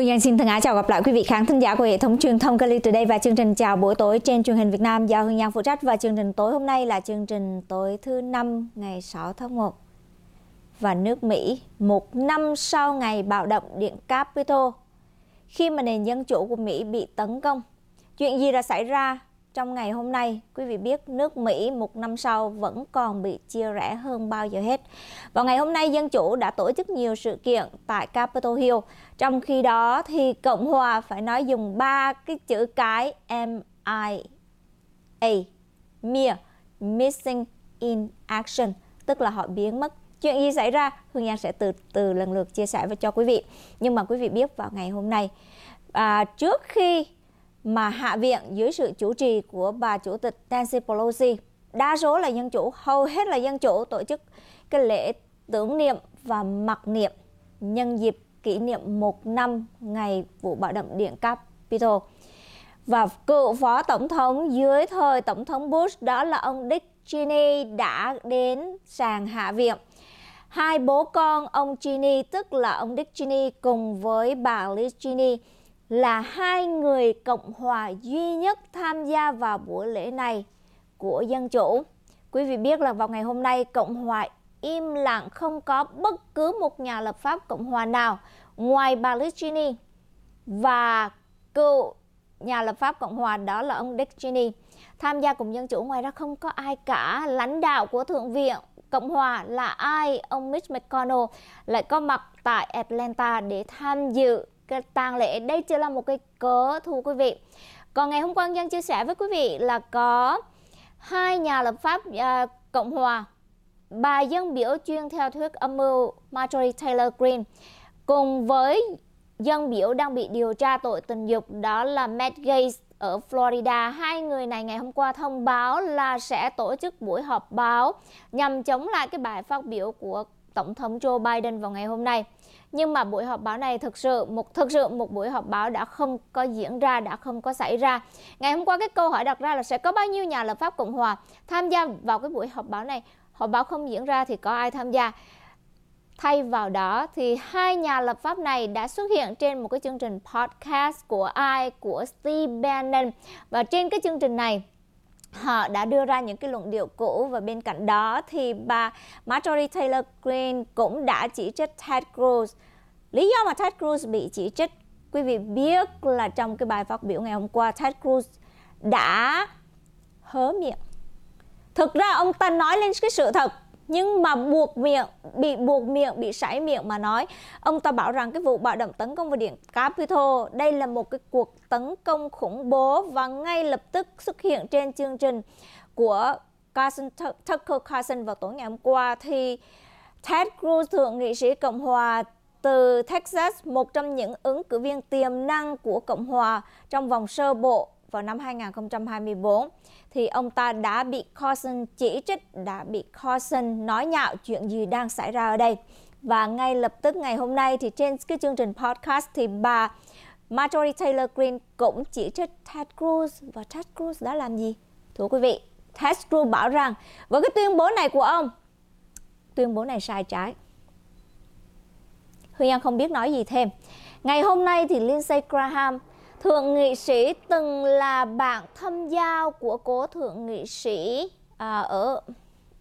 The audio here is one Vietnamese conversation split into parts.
Hương Giang xin thân ái chào gặp lại quý vị khán thính giả của hệ thống truyền thông Cali Today và chương trình Chào buổi tối trên truyền hình Việt Nam do Hương Giang phụ trách và chương trình tối hôm nay là chương trình tối thứ năm ngày 6 tháng 1 và nước Mỹ một năm sau ngày bạo động điện Capitol khi mà nền dân chủ của Mỹ bị tấn công. Chuyện gì đã xảy ra trong ngày hôm nay, quý vị biết nước Mỹ một năm sau vẫn còn bị chia rẽ hơn bao giờ hết. Vào ngày hôm nay, Dân Chủ đã tổ chức nhiều sự kiện tại Capitol Hill. Trong khi đó thì Cộng Hòa phải nói dùng ba cái chữ cái M I MIA, MIA, Missing in Action, tức là họ biến mất chuyện gì xảy ra hương giang sẽ từ từ lần lượt chia sẻ và cho quý vị nhưng mà quý vị biết vào ngày hôm nay à, trước khi mà Hạ viện dưới sự chủ trì của bà Chủ tịch Nancy Pelosi, đa số là dân chủ, hầu hết là dân chủ tổ chức cái lễ tưởng niệm và mặc niệm nhân dịp kỷ niệm một năm ngày vụ bạo động điện Capitol. Và cựu phó tổng thống dưới thời tổng thống Bush đó là ông Dick Cheney đã đến sàn Hạ viện. Hai bố con ông Cheney tức là ông Dick Cheney cùng với bà Liz Cheney là hai người Cộng hòa duy nhất tham gia vào buổi lễ này của dân chủ. Quý vị biết là vào ngày hôm nay Cộng hòa im lặng không có bất cứ một nhà lập pháp Cộng hòa nào ngoài bà Cheney và cựu nhà lập pháp Cộng hòa đó là ông Dick Cheney. Tham gia cùng Dân Chủ ngoài ra không có ai cả. Lãnh đạo của Thượng viện Cộng hòa là ai? Ông Mitch McConnell lại có mặt tại Atlanta để tham dự cái tang lễ đây chỉ là một cái cớ thưa quý vị còn ngày hôm qua dân chia sẻ với quý vị là có hai nhà lập pháp à, cộng hòa bà dân biểu chuyên theo thuyết âm mưu Marjorie Taylor Greene cùng với dân biểu đang bị điều tra tội tình dục đó là Matt Gates ở Florida. Hai người này ngày hôm qua thông báo là sẽ tổ chức buổi họp báo nhằm chống lại cái bài phát biểu của Tổng thống Joe Biden vào ngày hôm nay. Nhưng mà buổi họp báo này thực sự một thực sự một buổi họp báo đã không có diễn ra, đã không có xảy ra. Ngày hôm qua cái câu hỏi đặt ra là sẽ có bao nhiêu nhà lập pháp Cộng hòa tham gia vào cái buổi họp báo này. Họp báo không diễn ra thì có ai tham gia? Thay vào đó thì hai nhà lập pháp này đã xuất hiện trên một cái chương trình podcast của ai của Steve Bannon và trên cái chương trình này họ đã đưa ra những cái luận điệu cũ và bên cạnh đó thì bà Marjorie Taylor Greene cũng đã chỉ trích Ted Cruz. Lý do mà Ted Cruz bị chỉ trích, quý vị biết là trong cái bài phát biểu ngày hôm qua Ted Cruz đã hớ miệng. Thực ra ông ta nói lên cái sự thật nhưng mà buộc miệng bị buộc miệng bị sải miệng mà nói ông ta bảo rằng cái vụ bạo động tấn công vào điện Capitol đây là một cái cuộc tấn công khủng bố và ngay lập tức xuất hiện trên chương trình của Carson, Tucker Carlson vào tối ngày hôm qua thì Ted Cruz thượng nghị sĩ Cộng hòa từ Texas, một trong những ứng cử viên tiềm năng của Cộng hòa trong vòng sơ bộ vào năm 2024 thì ông ta đã bị Carson chỉ trích, đã bị Carson nói nhạo chuyện gì đang xảy ra ở đây. Và ngay lập tức ngày hôm nay thì trên cái chương trình podcast thì bà Marjorie Taylor Greene cũng chỉ trích Ted Cruz và Ted Cruz đã làm gì? Thưa quý vị, Ted Cruz bảo rằng với cái tuyên bố này của ông, tuyên bố này sai trái. Hương Giang không biết nói gì thêm. Ngày hôm nay thì Lindsey Graham thượng nghị sĩ từng là bạn thâm giao của cố thượng nghị sĩ à, ở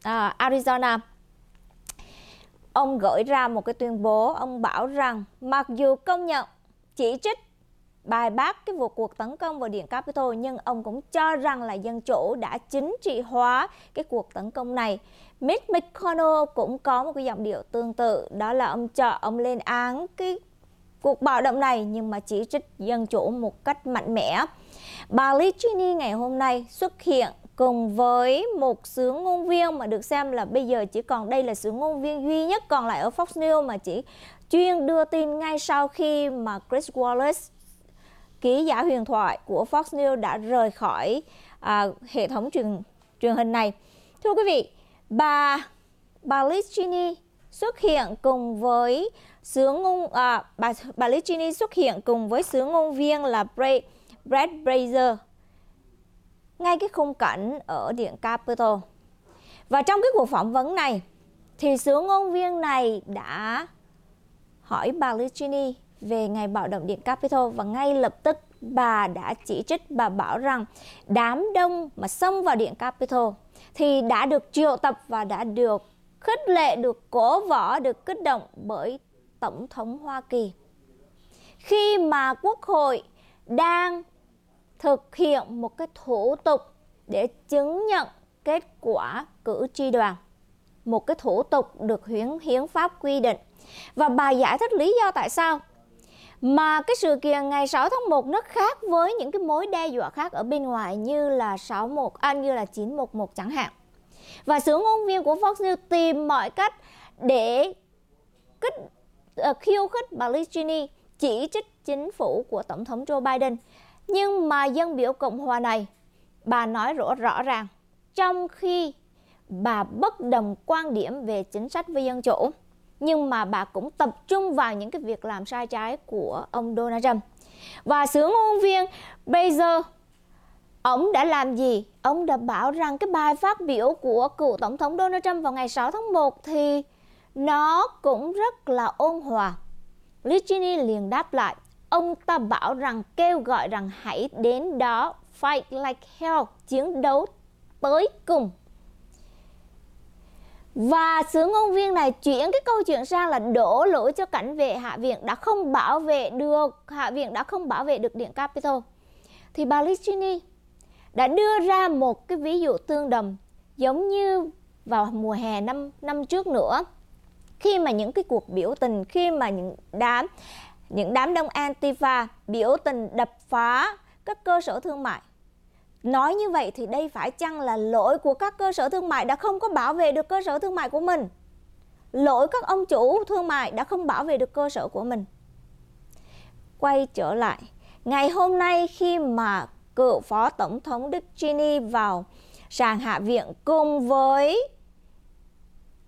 à, Arizona ông gửi ra một cái tuyên bố ông bảo rằng mặc dù công nhận chỉ trích bài bác cái vụ cuộc tấn công vào điện Capitol nhưng ông cũng cho rằng là dân chủ đã chính trị hóa cái cuộc tấn công này. Mitch McConnell cũng có một cái giọng điệu tương tự đó là ông cho ông lên án cái cuộc bạo động này nhưng mà chỉ trích dân chủ một cách mạnh mẽ. Bà Lee Cheney ngày hôm nay xuất hiện cùng với một sứ ngôn viên mà được xem là bây giờ chỉ còn đây là sứ ngôn viên duy nhất còn lại ở Fox News mà chỉ chuyên đưa tin ngay sau khi mà Chris Wallace ký giả huyền thoại của Fox News đã rời khỏi à, hệ thống truyền truyền hình này. Thưa quý vị, bà bà Liz Cheney xuất hiện cùng với sướng ngôn à, bà bà Ligini xuất hiện cùng với sứ ngôn viên là Bray, Brad Brazier ngay cái khung cảnh ở điện Capitol. Và trong cái cuộc phỏng vấn này thì sứ ngôn viên này đã hỏi bà Ligini về ngày bạo động điện Capitol và ngay lập tức bà đã chỉ trích bà bảo rằng đám đông mà xông vào điện Capitol thì đã được triệu tập và đã được khích lệ, được cổ võ, được kích động bởi Tổng thống Hoa Kỳ. Khi mà Quốc hội đang thực hiện một cái thủ tục để chứng nhận kết quả cử tri đoàn một cái thủ tục được hiến hiến pháp quy định và bà giải thích lý do tại sao mà cái sự kiện ngày 6 tháng 1 nó khác với những cái mối đe dọa khác ở bên ngoài như là 61 à, như là 911 chẳng hạn. Và sướng ngôn viên của Fox News tìm mọi cách để kích Ờ, khiêu khích bà Liz Cheney chỉ trích chính phủ của Tổng thống Joe Biden. Nhưng mà dân biểu Cộng hòa này, bà nói rõ rõ ràng, trong khi bà bất đồng quan điểm về chính sách với dân chủ, nhưng mà bà cũng tập trung vào những cái việc làm sai trái của ông Donald Trump. Và sứ ngôn viên Baser Ông đã làm gì? Ông đã bảo rằng cái bài phát biểu của cựu Tổng thống Donald Trump vào ngày 6 tháng 1 thì nó cũng rất là ôn hòa. Lichini liền đáp lại, ông ta bảo rằng kêu gọi rằng hãy đến đó, fight like hell, chiến đấu tới cùng. Và sứ ngôn viên này chuyển cái câu chuyện sang là đổ lỗi cho cảnh vệ Hạ viện đã không bảo vệ được, Hạ viện đã không bảo vệ được Điện Capitol. Thì bà Lichini đã đưa ra một cái ví dụ tương đồng giống như vào mùa hè năm năm trước nữa khi mà những cái cuộc biểu tình khi mà những đám những đám đông antifa biểu tình đập phá các cơ sở thương mại nói như vậy thì đây phải chăng là lỗi của các cơ sở thương mại đã không có bảo vệ được cơ sở thương mại của mình lỗi các ông chủ thương mại đã không bảo vệ được cơ sở của mình quay trở lại ngày hôm nay khi mà cựu phó tổng thống Đức Cheney vào sàn hạ viện cùng với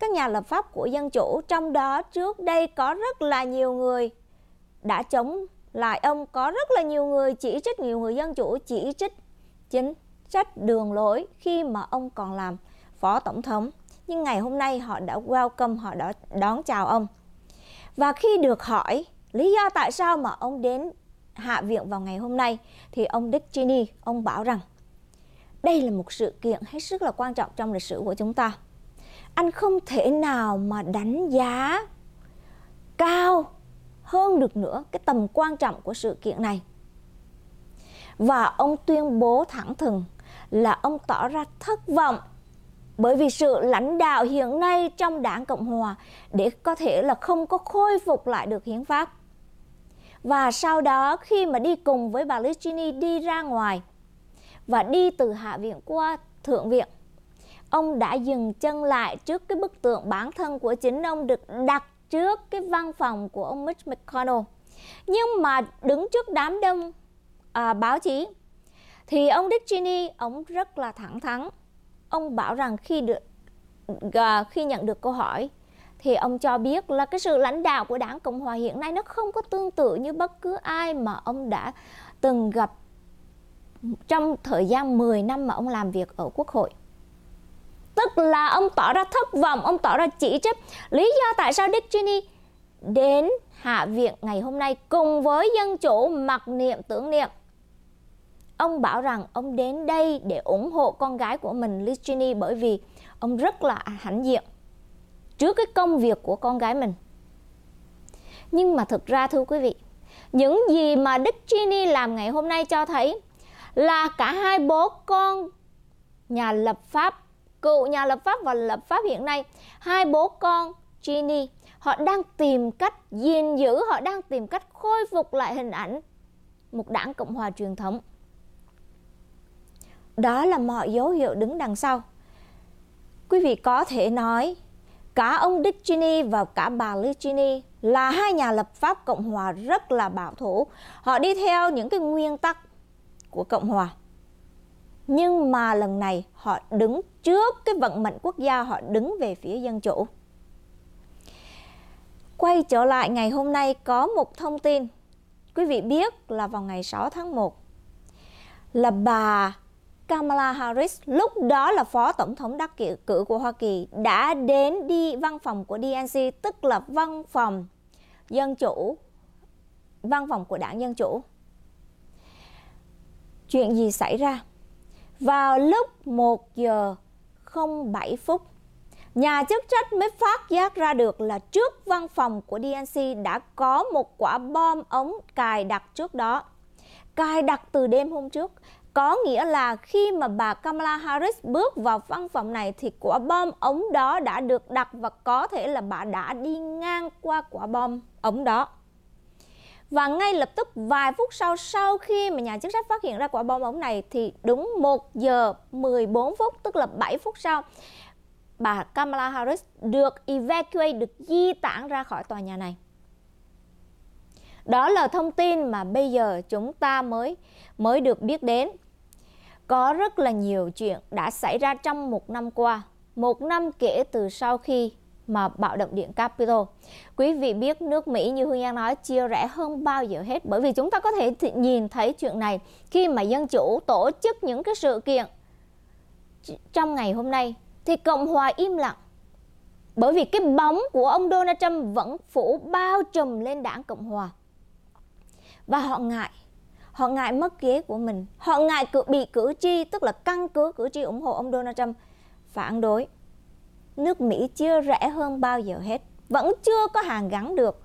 các nhà lập pháp của Dân Chủ, trong đó trước đây có rất là nhiều người đã chống lại ông, có rất là nhiều người chỉ trích nhiều người Dân Chủ, chỉ trích chính sách đường lối khi mà ông còn làm phó tổng thống. Nhưng ngày hôm nay họ đã welcome, họ đã đón chào ông. Và khi được hỏi lý do tại sao mà ông đến Hạ viện vào ngày hôm nay, thì ông Dick Cheney, ông bảo rằng đây là một sự kiện hết sức là quan trọng trong lịch sử của chúng ta anh không thể nào mà đánh giá cao hơn được nữa cái tầm quan trọng của sự kiện này. Và ông tuyên bố thẳng thừng là ông tỏ ra thất vọng bởi vì sự lãnh đạo hiện nay trong Đảng Cộng Hòa để có thể là không có khôi phục lại được hiến pháp. Và sau đó khi mà đi cùng với bà Lichini đi ra ngoài và đi từ Hạ viện qua Thượng viện ông đã dừng chân lại trước cái bức tượng bản thân của chính ông được đặt trước cái văn phòng của ông Mitch McConnell. Nhưng mà đứng trước đám đông à, báo chí thì ông Dick Cheney ông rất là thẳng thắn. Ông bảo rằng khi được à, khi nhận được câu hỏi thì ông cho biết là cái sự lãnh đạo của Đảng Cộng hòa hiện nay nó không có tương tự như bất cứ ai mà ông đã từng gặp trong thời gian 10 năm mà ông làm việc ở Quốc hội tức là ông tỏ ra thất vọng ông tỏ ra chỉ trích lý do tại sao Dick Cheney đến hạ viện ngày hôm nay cùng với dân chủ mặc niệm tưởng niệm ông bảo rằng ông đến đây để ủng hộ con gái của mình Liz Cheney bởi vì ông rất là hãnh diện trước cái công việc của con gái mình nhưng mà thực ra thưa quý vị những gì mà Dick Cheney làm ngày hôm nay cho thấy là cả hai bố con nhà lập pháp cựu nhà lập pháp và lập pháp hiện nay hai bố con Ginny họ đang tìm cách gìn giữ họ đang tìm cách khôi phục lại hình ảnh một đảng cộng hòa truyền thống đó là mọi dấu hiệu đứng đằng sau quý vị có thể nói cả ông Dick Cheney và cả bà Liz Cheney là hai nhà lập pháp cộng hòa rất là bảo thủ họ đi theo những cái nguyên tắc của cộng hòa nhưng mà lần này họ đứng trước cái vận mệnh quốc gia họ đứng về phía dân chủ quay trở lại ngày hôm nay có một thông tin quý vị biết là vào ngày 6 tháng 1 là bà Kamala Harris lúc đó là phó tổng thống đắc cử, cử của Hoa Kỳ đã đến đi văn phòng của DNC tức là văn phòng dân chủ văn phòng của đảng dân chủ chuyện gì xảy ra vào lúc 1 giờ 07 phút. Nhà chức trách mới phát giác ra được là trước văn phòng của DNC đã có một quả bom ống cài đặt trước đó. Cài đặt từ đêm hôm trước, có nghĩa là khi mà bà Kamala Harris bước vào văn phòng này thì quả bom ống đó đã được đặt và có thể là bà đã đi ngang qua quả bom ống đó. Và ngay lập tức vài phút sau sau khi mà nhà chức trách phát hiện ra quả bom ống này thì đúng 1 giờ 14 phút tức là 7 phút sau bà Kamala Harris được evacuate, được di tản ra khỏi tòa nhà này. Đó là thông tin mà bây giờ chúng ta mới mới được biết đến. Có rất là nhiều chuyện đã xảy ra trong một năm qua, một năm kể từ sau khi mà bạo động điện Capitol. Quý vị biết nước Mỹ như Hương Giang nói chia rẽ hơn bao giờ hết bởi vì chúng ta có thể nhìn thấy chuyện này khi mà dân chủ tổ chức những cái sự kiện trong ngày hôm nay thì Cộng hòa im lặng bởi vì cái bóng của ông Donald Trump vẫn phủ bao trùm lên đảng Cộng hòa. Và họ ngại, họ ngại mất ghế của mình, họ ngại cử bị cử tri, tức là căn cứ cử tri ủng hộ ông Donald Trump phản đối nước Mỹ chưa rẻ hơn bao giờ hết, vẫn chưa có hàng gắn được.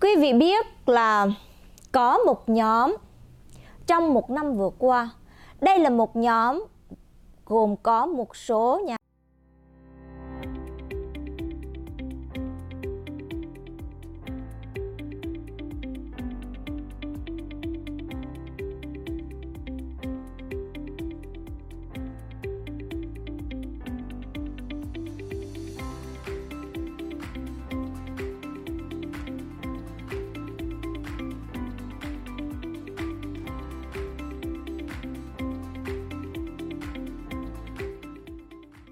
Quý vị biết là có một nhóm trong một năm vừa qua, đây là một nhóm gồm có một số nhà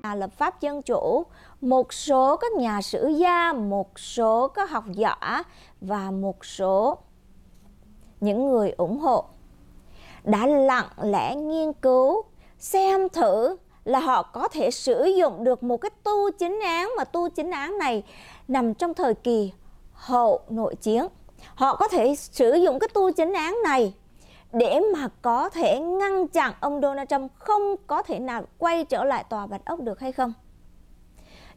à, lập pháp dân chủ, một số các nhà sử gia, một số các học giả và một số những người ủng hộ đã lặng lẽ nghiên cứu xem thử là họ có thể sử dụng được một cái tu chính án mà tu chính án này nằm trong thời kỳ hậu nội chiến. Họ có thể sử dụng cái tu chính án này để mà có thể ngăn chặn ông Donald Trump không có thể nào quay trở lại tòa Bạch Ốc được hay không?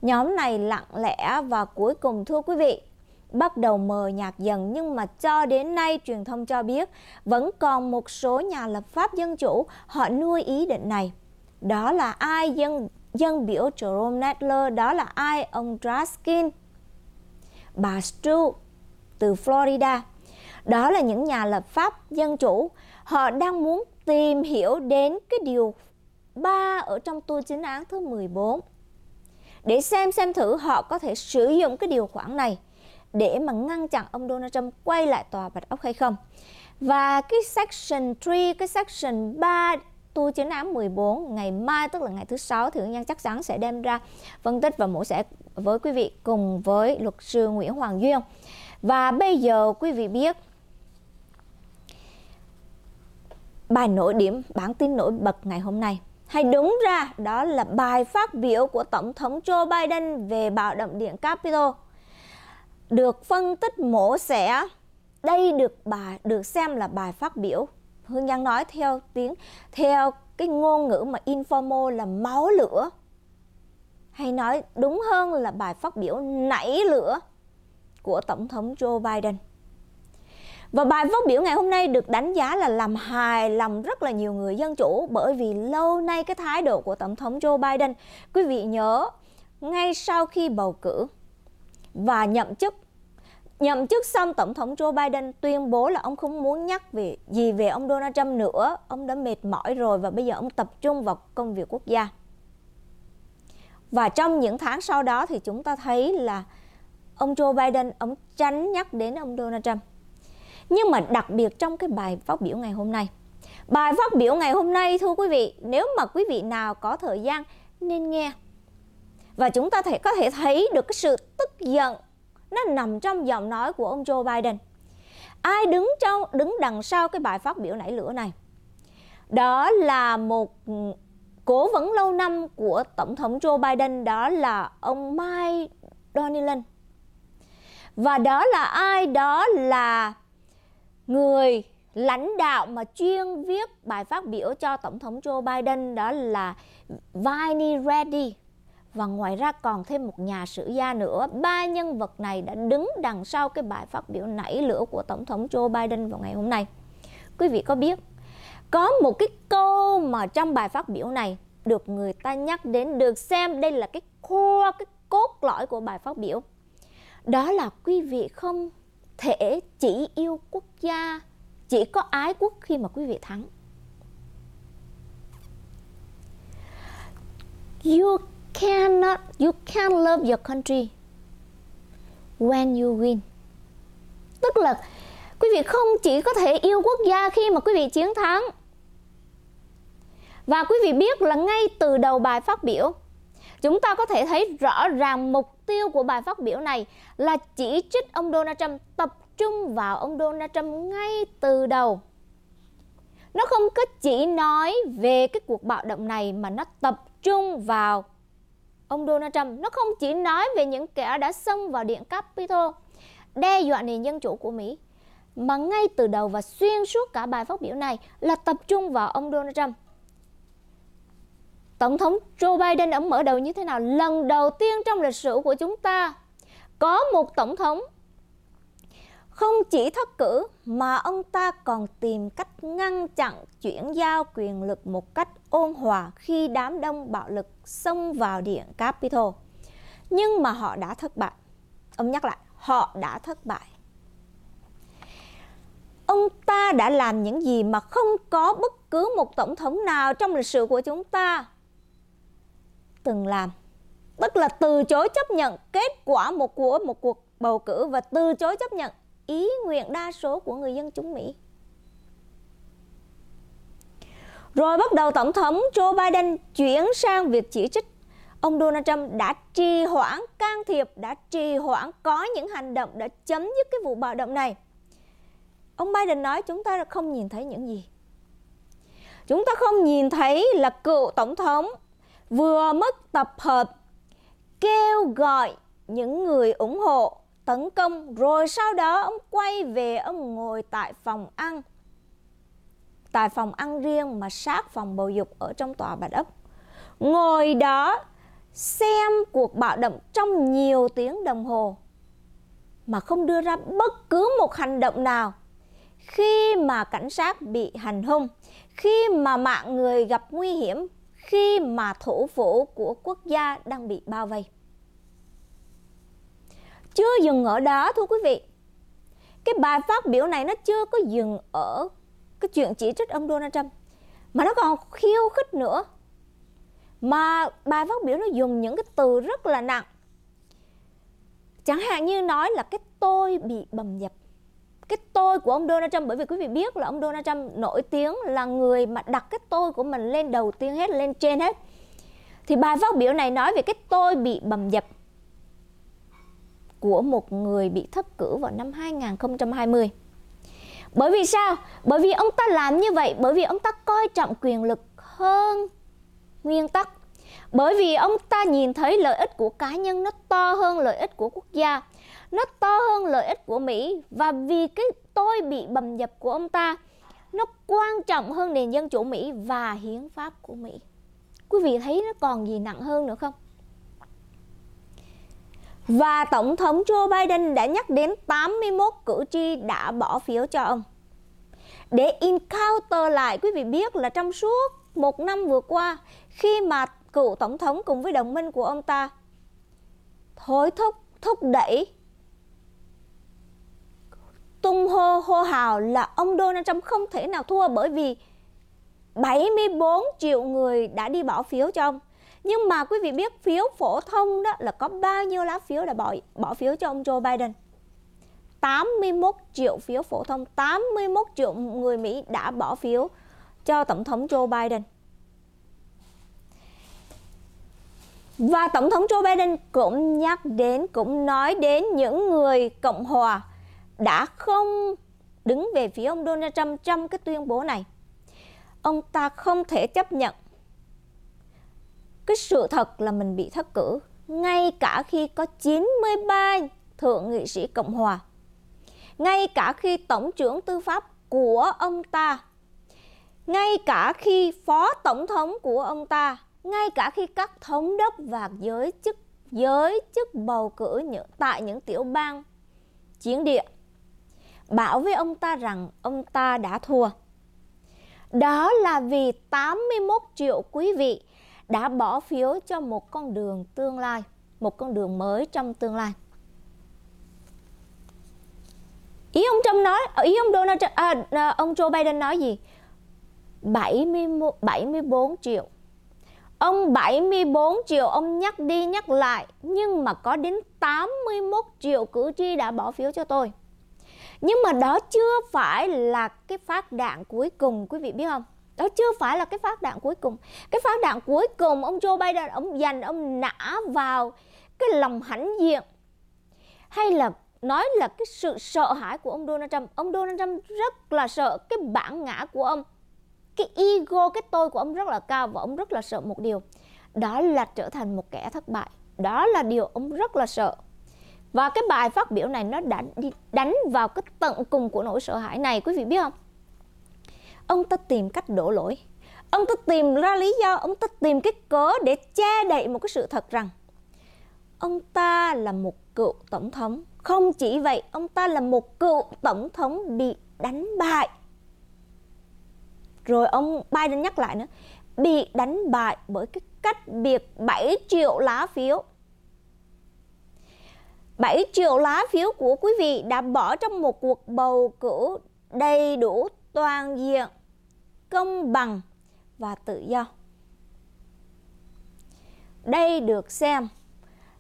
Nhóm này lặng lẽ và cuối cùng thưa quý vị, bắt đầu mờ nhạt dần nhưng mà cho đến nay truyền thông cho biết vẫn còn một số nhà lập pháp dân chủ họ nuôi ý định này. Đó là ai dân dân biểu Jerome Nadler, đó là ai ông Draskin, bà Stu từ Florida. Đó là những nhà lập pháp dân chủ họ đang muốn tìm hiểu đến cái điều 3 ở trong tu chính án thứ 14 để xem xem thử họ có thể sử dụng cái điều khoản này để mà ngăn chặn ông Donald Trump quay lại tòa Bạch Ốc hay không. Và cái section 3, cái section 3 tu chính án 14 ngày mai tức là ngày thứ sáu thì nhân chắc chắn sẽ đem ra phân tích và mổ sẽ với quý vị cùng với luật sư Nguyễn Hoàng Duyên. Và bây giờ quý vị biết Bài nổi điểm bản tin nổi bật ngày hôm nay hay đúng ra đó là bài phát biểu của Tổng thống Joe Biden về bạo động điện Capitol. Được phân tích mổ xẻ, đây được bài được xem là bài phát biểu. Hương Giang nói theo tiếng theo cái ngôn ngữ mà informo là máu lửa. Hay nói đúng hơn là bài phát biểu nảy lửa của Tổng thống Joe Biden. Và bài phát biểu ngày hôm nay được đánh giá là làm hài lòng rất là nhiều người dân chủ bởi vì lâu nay cái thái độ của Tổng thống Joe Biden, quý vị nhớ, ngay sau khi bầu cử và nhậm chức, nhậm chức xong Tổng thống Joe Biden tuyên bố là ông không muốn nhắc về gì về ông Donald Trump nữa, ông đã mệt mỏi rồi và bây giờ ông tập trung vào công việc quốc gia. Và trong những tháng sau đó thì chúng ta thấy là ông Joe Biden ông tránh nhắc đến ông Donald Trump. Nhưng mà đặc biệt trong cái bài phát biểu ngày hôm nay, bài phát biểu ngày hôm nay thưa quý vị, nếu mà quý vị nào có thời gian nên nghe. Và chúng ta thể có thể thấy được cái sự tức giận nó nằm trong giọng nói của ông Joe Biden. Ai đứng trong đứng đằng sau cái bài phát biểu nảy lửa này? Đó là một cố vấn lâu năm của Tổng thống Joe Biden đó là ông Mike Donilon Và đó là ai? Đó là người lãnh đạo mà chuyên viết bài phát biểu cho tổng thống Joe Biden đó là Vinnie Reddy và ngoài ra còn thêm một nhà sử gia nữa ba nhân vật này đã đứng đằng sau cái bài phát biểu nảy lửa của tổng thống Joe Biden vào ngày hôm nay quý vị có biết có một cái câu mà trong bài phát biểu này được người ta nhắc đến được xem đây là cái core cái cốt lõi của bài phát biểu đó là quý vị không thể chỉ yêu quốc gia chỉ có ái quốc khi mà quý vị thắng you cannot you can love your country when you win tức là quý vị không chỉ có thể yêu quốc gia khi mà quý vị chiến thắng và quý vị biết là ngay từ đầu bài phát biểu chúng ta có thể thấy rõ ràng mục tiêu của bài phát biểu này là chỉ trích ông Donald Trump tập trung vào ông Donald Trump ngay từ đầu. Nó không có chỉ nói về cái cuộc bạo động này mà nó tập trung vào ông Donald Trump. Nó không chỉ nói về những kẻ đã xông vào điện Capitol, đe dọa nền dân chủ của Mỹ, mà ngay từ đầu và xuyên suốt cả bài phát biểu này là tập trung vào ông Donald Trump. Tổng thống Joe Biden đã mở đầu như thế nào? Lần đầu tiên trong lịch sử của chúng ta có một tổng thống không chỉ thất cử mà ông ta còn tìm cách ngăn chặn chuyển giao quyền lực một cách ôn hòa khi đám đông bạo lực xông vào điện Capitol. Nhưng mà họ đã thất bại. Ông nhắc lại, họ đã thất bại. Ông ta đã làm những gì mà không có bất cứ một tổng thống nào trong lịch sử của chúng ta từng làm tức là từ chối chấp nhận kết quả một của một cuộc bầu cử và từ chối chấp nhận ý nguyện đa số của người dân chúng Mỹ. Rồi bắt đầu Tổng thống Joe Biden chuyển sang việc chỉ trích ông Donald Trump đã trì hoãn can thiệp, đã trì hoãn có những hành động đã chấm dứt cái vụ bạo động này. Ông Biden nói chúng ta không nhìn thấy những gì. Chúng ta không nhìn thấy là cựu tổng thống vừa mất tập hợp kêu gọi những người ủng hộ tấn công rồi sau đó ông quay về ông ngồi tại phòng ăn tại phòng ăn riêng mà sát phòng bầu dục ở trong tòa bạch ốc ngồi đó xem cuộc bạo động trong nhiều tiếng đồng hồ mà không đưa ra bất cứ một hành động nào khi mà cảnh sát bị hành hung khi mà mạng người gặp nguy hiểm khi mà thủ phủ của quốc gia đang bị bao vây. Chưa dừng ở đó thưa quý vị. Cái bài phát biểu này nó chưa có dừng ở cái chuyện chỉ trích ông Donald Trump mà nó còn khiêu khích nữa. Mà bài phát biểu nó dùng những cái từ rất là nặng. Chẳng hạn như nói là cái tôi bị bầm dập cái tôi của ông Donald Trump bởi vì quý vị biết là ông Donald Trump nổi tiếng là người mà đặt cái tôi của mình lên đầu tiên hết lên trên hết thì bài phát biểu này nói về cái tôi bị bầm dập của một người bị thất cử vào năm 2020 bởi vì sao? Bởi vì ông ta làm như vậy bởi vì ông ta coi trọng quyền lực hơn nguyên tắc bởi vì ông ta nhìn thấy lợi ích của cá nhân nó to hơn lợi ích của quốc gia nó to hơn lợi ích của Mỹ và vì cái tôi bị bầm dập của ông ta nó quan trọng hơn nền dân chủ Mỹ và hiến pháp của Mỹ. Quý vị thấy nó còn gì nặng hơn nữa không? Và Tổng thống Joe Biden đã nhắc đến 81 cử tri đã bỏ phiếu cho ông. Để in counter lại, quý vị biết là trong suốt một năm vừa qua, khi mà cựu Tổng thống cùng với đồng minh của ông ta hối thúc, thúc đẩy hô hào là ông Donald Trump không thể nào thua bởi vì 74 triệu người đã đi bỏ phiếu cho ông. Nhưng mà quý vị biết phiếu phổ thông đó là có bao nhiêu lá phiếu đã bỏ, bỏ phiếu cho ông Joe Biden? 81 triệu phiếu phổ thông, 81 triệu người Mỹ đã bỏ phiếu cho Tổng thống Joe Biden. Và Tổng thống Joe Biden cũng nhắc đến, cũng nói đến những người Cộng hòa đã không đứng về phía ông Donald Trump trong cái tuyên bố này. Ông ta không thể chấp nhận cái sự thật là mình bị thất cử, ngay cả khi có 93 thượng nghị sĩ Cộng hòa. Ngay cả khi Tổng trưởng Tư pháp của ông ta, ngay cả khi Phó Tổng thống của ông ta, ngay cả khi các thống đốc và giới chức giới chức bầu cử những, tại những tiểu bang chiến địa bảo với ông ta rằng ông ta đã thua. Đó là vì 81 triệu quý vị đã bỏ phiếu cho một con đường tương lai, một con đường mới trong tương lai. Ý ông Trump nói, ý ông Donald Trump, à, à ông Joe Biden nói gì? 71, 74 triệu. Ông 74 triệu ông nhắc đi nhắc lại nhưng mà có đến 81 triệu cử tri đã bỏ phiếu cho tôi nhưng mà đó chưa phải là cái phát đạn cuối cùng quý vị biết không đó chưa phải là cái phát đạn cuối cùng cái phát đạn cuối cùng ông Joe Biden ông dành ông nã vào cái lòng hãnh diện hay là nói là cái sự sợ hãi của ông Donald Trump ông Donald Trump rất là sợ cái bản ngã của ông cái ego cái tôi của ông rất là cao và ông rất là sợ một điều đó là trở thành một kẻ thất bại đó là điều ông rất là sợ và cái bài phát biểu này nó đã đi đánh vào cái tận cùng của nỗi sợ hãi này quý vị biết không ông ta tìm cách đổ lỗi ông ta tìm ra lý do ông ta tìm cái cớ để che đậy một cái sự thật rằng ông ta là một cựu tổng thống không chỉ vậy ông ta là một cựu tổng thống bị đánh bại rồi ông Biden nhắc lại nữa bị đánh bại bởi cái cách biệt 7 triệu lá phiếu 7 triệu lá phiếu của quý vị đã bỏ trong một cuộc bầu cử đầy đủ toàn diện, công bằng và tự do. Đây được xem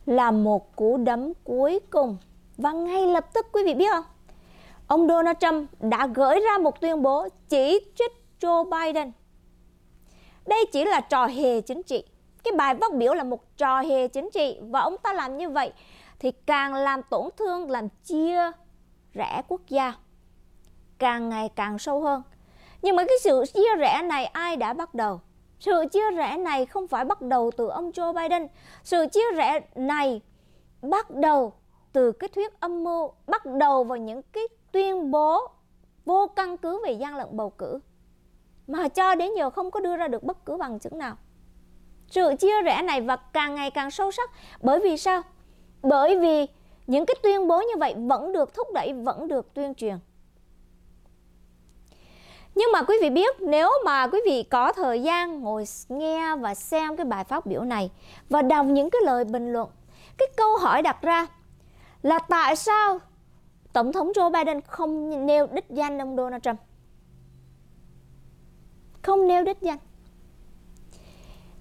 là một cú đấm cuối cùng và ngay lập tức quý vị biết không? Ông Donald Trump đã gửi ra một tuyên bố chỉ trích Joe Biden. Đây chỉ là trò hề chính trị. Cái bài phát biểu là một trò hề chính trị và ông ta làm như vậy thì càng làm tổn thương làm chia rẽ quốc gia càng ngày càng sâu hơn nhưng mà cái sự chia rẽ này ai đã bắt đầu sự chia rẽ này không phải bắt đầu từ ông Joe Biden sự chia rẽ này bắt đầu từ cái thuyết âm mưu bắt đầu vào những cái tuyên bố vô căn cứ về gian lận bầu cử mà cho đến giờ không có đưa ra được bất cứ bằng chứng nào sự chia rẽ này và càng ngày càng sâu sắc bởi vì sao bởi vì những cái tuyên bố như vậy vẫn được thúc đẩy, vẫn được tuyên truyền. Nhưng mà quý vị biết nếu mà quý vị có thời gian ngồi nghe và xem cái bài phát biểu này và đọc những cái lời bình luận, cái câu hỏi đặt ra là tại sao Tổng thống Joe Biden không nêu đích danh ông Donald Trump? Không nêu đích danh.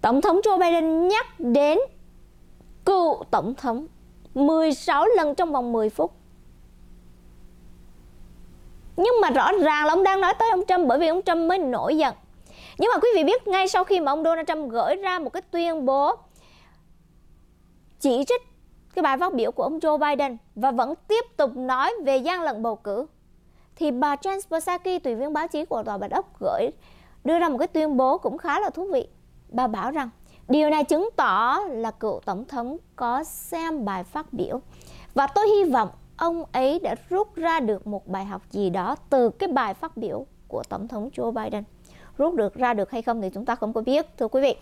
Tổng thống Joe Biden nhắc đến cựu Tổng thống 16 lần trong vòng 10 phút nhưng mà rõ ràng là ông đang nói tới ông Trump bởi vì ông Trump mới nổi giận nhưng mà quý vị biết ngay sau khi mà ông Donald Trump gửi ra một cái tuyên bố chỉ trích cái bài phát biểu của ông Joe Biden và vẫn tiếp tục nói về gian lận bầu cử thì bà Jen Psaki, tùy viên báo chí của Tòa Bạch Ốc gửi đưa ra một cái tuyên bố cũng khá là thú vị. Bà bảo rằng Điều này chứng tỏ là cựu tổng thống có xem bài phát biểu và tôi hy vọng ông ấy đã rút ra được một bài học gì đó từ cái bài phát biểu của tổng thống Joe Biden. Rút được ra được hay không thì chúng ta không có biết, thưa quý vị.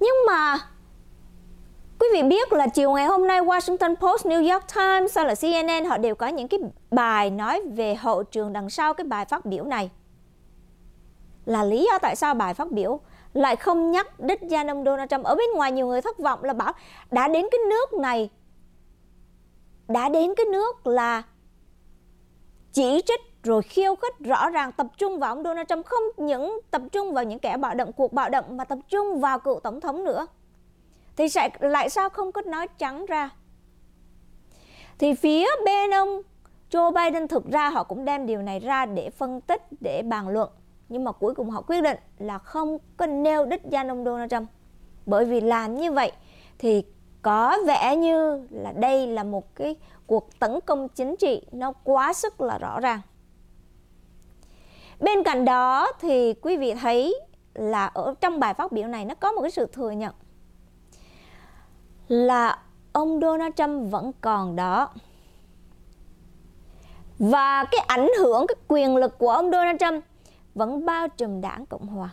Nhưng mà quý vị biết là chiều ngày hôm nay Washington Post, New York Times hay là CNN họ đều có những cái bài nói về hậu trường đằng sau cái bài phát biểu này là lý do tại sao bài phát biểu lại không nhắc đích danh ông Donald Trump. Ở bên ngoài nhiều người thất vọng là bảo đã đến cái nước này, đã đến cái nước là chỉ trích rồi khiêu khích rõ ràng tập trung vào ông Donald Trump không những tập trung vào những kẻ bạo động cuộc bạo động mà tập trung vào cựu tổng thống nữa thì sẽ lại sao không có nói trắng ra thì phía bên ông Joe Biden thực ra họ cũng đem điều này ra để phân tích để bàn luận nhưng mà cuối cùng họ quyết định là không có nêu đích danh ông Donald Trump bởi vì làm như vậy thì có vẻ như là đây là một cái cuộc tấn công chính trị nó quá sức là rõ ràng bên cạnh đó thì quý vị thấy là ở trong bài phát biểu này nó có một cái sự thừa nhận là ông Donald Trump vẫn còn đó và cái ảnh hưởng cái quyền lực của ông Donald Trump vẫn bao trùm đảng Cộng Hòa.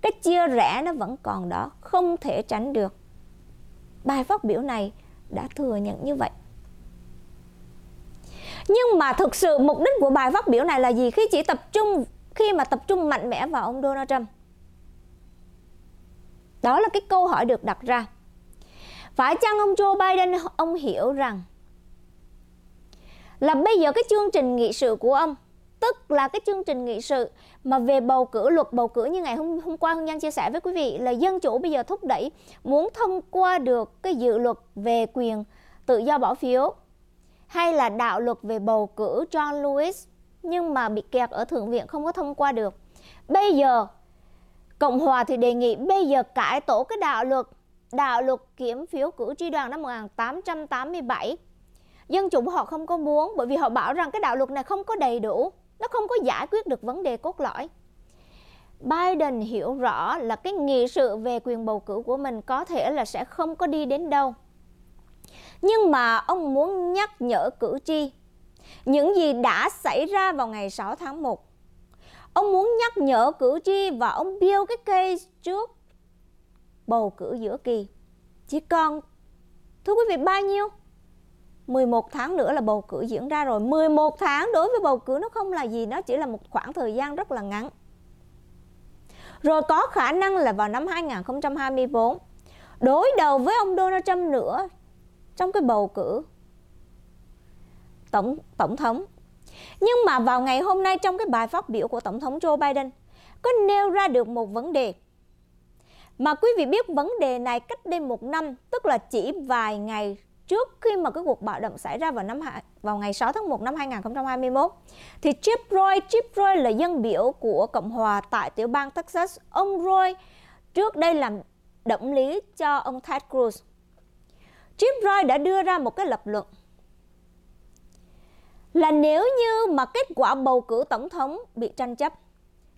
Cái chia rẽ nó vẫn còn đó, không thể tránh được. Bài phát biểu này đã thừa nhận như vậy. Nhưng mà thực sự mục đích của bài phát biểu này là gì khi chỉ tập trung khi mà tập trung mạnh mẽ vào ông Donald Trump? Đó là cái câu hỏi được đặt ra. Phải chăng ông Joe Biden ông hiểu rằng là bây giờ cái chương trình nghị sự của ông tức là cái chương trình nghị sự mà về bầu cử luật bầu cử như ngày hôm hôm qua Hương Nhân chia sẻ với quý vị là dân chủ bây giờ thúc đẩy muốn thông qua được cái dự luật về quyền tự do bỏ phiếu hay là đạo luật về bầu cử John Lewis nhưng mà bị kẹt ở thượng viện không có thông qua được. Bây giờ Cộng hòa thì đề nghị bây giờ cải tổ cái đạo luật đạo luật kiểm phiếu cử tri đoàn năm 1887 dân chủ họ không có muốn bởi vì họ bảo rằng cái đạo luật này không có đầy đủ nó không có giải quyết được vấn đề cốt lõi Biden hiểu rõ là cái nghị sự về quyền bầu cử của mình có thể là sẽ không có đi đến đâu. Nhưng mà ông muốn nhắc nhở cử tri những gì đã xảy ra vào ngày 6 tháng 1. Ông muốn nhắc nhở cử tri và ông build cái case trước bầu cử giữa kỳ. Chỉ còn thưa quý vị bao nhiêu? 11 tháng nữa là bầu cử diễn ra rồi. 11 tháng đối với bầu cử nó không là gì, nó chỉ là một khoảng thời gian rất là ngắn. Rồi có khả năng là vào năm 2024 đối đầu với ông Donald Trump nữa trong cái bầu cử tổng tổng thống. Nhưng mà vào ngày hôm nay trong cái bài phát biểu của tổng thống Joe Biden có nêu ra được một vấn đề mà quý vị biết vấn đề này cách đây một năm, tức là chỉ vài ngày trước khi mà cái cuộc bạo động xảy ra vào năm vào ngày 6 tháng 1 năm 2021 thì Chip Roy, Chip Roy là dân biểu của Cộng hòa tại tiểu bang Texas. Ông Roy trước đây làm động lý cho ông Ted Cruz. Chip Roy đã đưa ra một cái lập luận là nếu như mà kết quả bầu cử tổng thống bị tranh chấp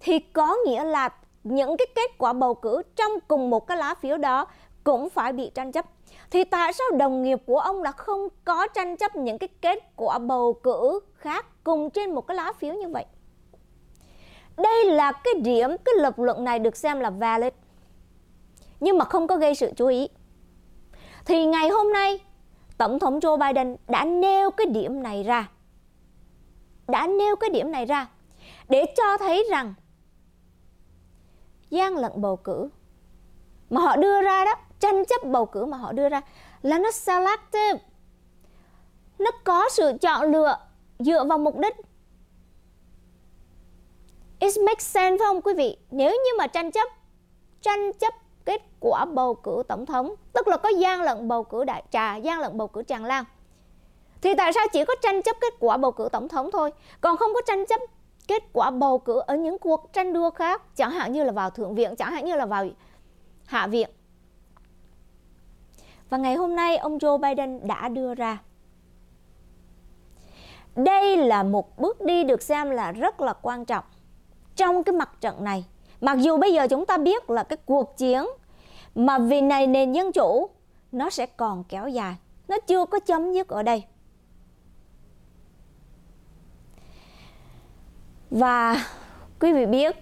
thì có nghĩa là những cái kết quả bầu cử trong cùng một cái lá phiếu đó cũng phải bị tranh chấp thì tại sao đồng nghiệp của ông là không có tranh chấp những cái kết quả bầu cử khác cùng trên một cái lá phiếu như vậy đây là cái điểm cái lập luận này được xem là valid nhưng mà không có gây sự chú ý thì ngày hôm nay tổng thống Joe Biden đã nêu cái điểm này ra đã nêu cái điểm này ra để cho thấy rằng gian lận bầu cử mà họ đưa ra đó tranh chấp bầu cử mà họ đưa ra là nó selective nó có sự chọn lựa dựa vào mục đích it makes sense phải không quý vị nếu như mà tranh chấp tranh chấp kết quả bầu cử tổng thống tức là có gian lận bầu cử đại trà gian lận bầu cử tràn lan thì tại sao chỉ có tranh chấp kết quả bầu cử tổng thống thôi còn không có tranh chấp kết quả bầu cử ở những cuộc tranh đua khác chẳng hạn như là vào thượng viện chẳng hạn như là vào hạ viện và ngày hôm nay ông Joe Biden đã đưa ra. Đây là một bước đi được xem là rất là quan trọng trong cái mặt trận này. Mặc dù bây giờ chúng ta biết là cái cuộc chiến mà vì này nền dân chủ nó sẽ còn kéo dài, nó chưa có chấm dứt ở đây. Và quý vị biết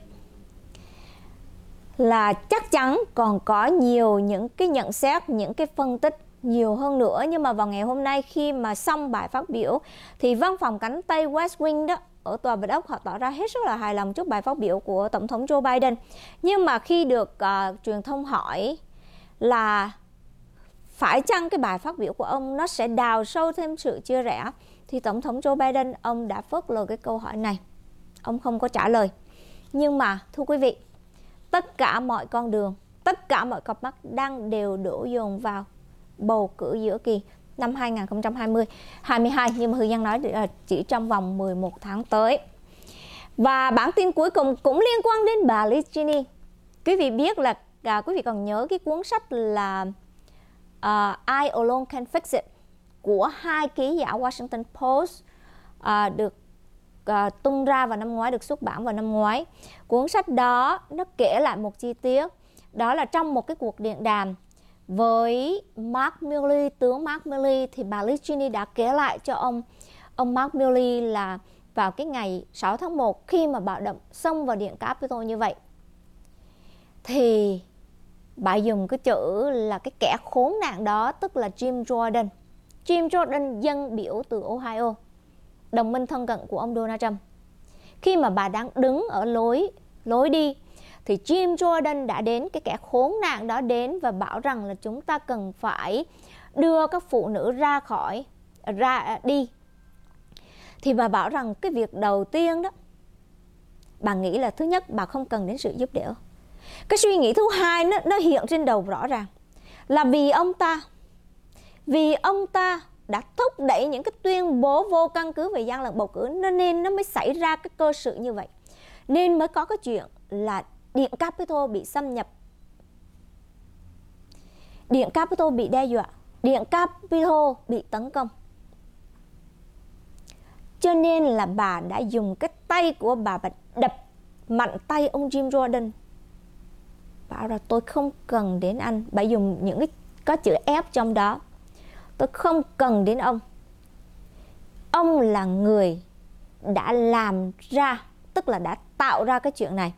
là chắc chắn còn có nhiều những cái nhận xét, những cái phân tích nhiều hơn nữa nhưng mà vào ngày hôm nay khi mà xong bài phát biểu thì văn phòng cánh tay West Wing đó ở tòa Bạch Ốc họ tỏ ra hết sức là hài lòng trước bài phát biểu của tổng thống Joe Biden nhưng mà khi được uh, truyền thông hỏi là phải chăng cái bài phát biểu của ông nó sẽ đào sâu thêm sự chia rẽ thì tổng thống Joe Biden ông đã phớt lờ cái câu hỏi này ông không có trả lời nhưng mà thưa quý vị tất cả mọi con đường tất cả mọi cặp mắt đang đều đổ dồn vào bầu cử giữa kỳ năm 2020 22 nhưng mà Hương Giang nói là chỉ trong vòng 11 tháng tới. Và bản tin cuối cùng cũng liên quan đến bà Liz Cheney. Quý vị biết là à, quý vị còn nhớ cái cuốn sách là uh, I Alone Can Fix It của hai ký giả Washington Post uh, được uh, tung ra vào năm ngoái được xuất bản vào năm ngoái cuốn sách đó nó kể lại một chi tiết đó là trong một cái cuộc điện đàm với Mark Milley tướng Mark Milley thì bà Liz Cheney đã kể lại cho ông ông Mark Milley là vào cái ngày 6 tháng 1 khi mà bạo động xông vào điện Capitol như vậy thì bà dùng cái chữ là cái kẻ khốn nạn đó tức là Jim Jordan Jim Jordan dân biểu từ Ohio đồng minh thân cận của ông Donald Trump. Khi mà bà đang đứng ở lối lối đi thì Jim Jordan đã đến cái kẻ khốn nạn đó đến và bảo rằng là chúng ta cần phải đưa các phụ nữ ra khỏi ra đi. Thì bà bảo rằng cái việc đầu tiên đó bà nghĩ là thứ nhất bà không cần đến sự giúp đỡ. Cái suy nghĩ thứ hai nó nó hiện trên đầu rõ ràng là vì ông ta vì ông ta đã thúc đẩy những cái tuyên bố vô căn cứ về gian lận bầu cử nên, nên nó mới xảy ra cái cơ sự như vậy nên mới có cái chuyện là điện Capitol bị xâm nhập điện Capitol bị đe dọa điện Capitol bị tấn công cho nên là bà đã dùng cái tay của bà và đập mạnh tay ông Jim Jordan bảo là tôi không cần đến anh bà dùng những cái có chữ ép trong đó tôi không cần đến ông ông là người đã làm ra tức là đã tạo ra cái chuyện này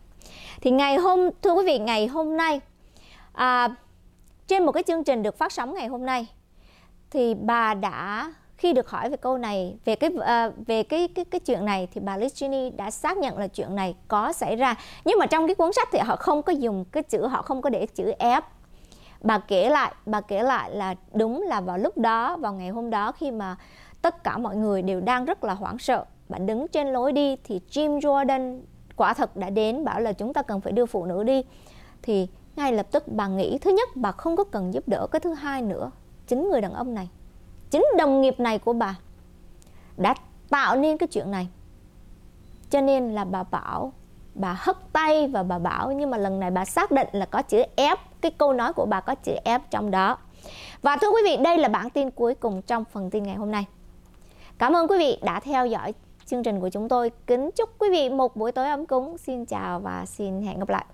thì ngày hôm thưa quý vị ngày hôm nay à, trên một cái chương trình được phát sóng ngày hôm nay thì bà đã khi được hỏi về câu này về cái à, về cái cái cái chuyện này thì bà Ligini đã xác nhận là chuyện này có xảy ra nhưng mà trong cái cuốn sách thì họ không có dùng cái chữ họ không có để chữ F bà kể lại bà kể lại là đúng là vào lúc đó vào ngày hôm đó khi mà tất cả mọi người đều đang rất là hoảng sợ bà đứng trên lối đi thì Jim Jordan quả thật đã đến bảo là chúng ta cần phải đưa phụ nữ đi thì ngay lập tức bà nghĩ thứ nhất bà không có cần giúp đỡ cái thứ hai nữa chính người đàn ông này chính đồng nghiệp này của bà đã tạo nên cái chuyện này cho nên là bà bảo bà hất tay và bà bảo nhưng mà lần này bà xác định là có chữ F cái câu nói của bà có chữ F trong đó. Và thưa quý vị, đây là bản tin cuối cùng trong phần tin ngày hôm nay. Cảm ơn quý vị đã theo dõi chương trình của chúng tôi. Kính chúc quý vị một buổi tối ấm cúng. Xin chào và xin hẹn gặp lại.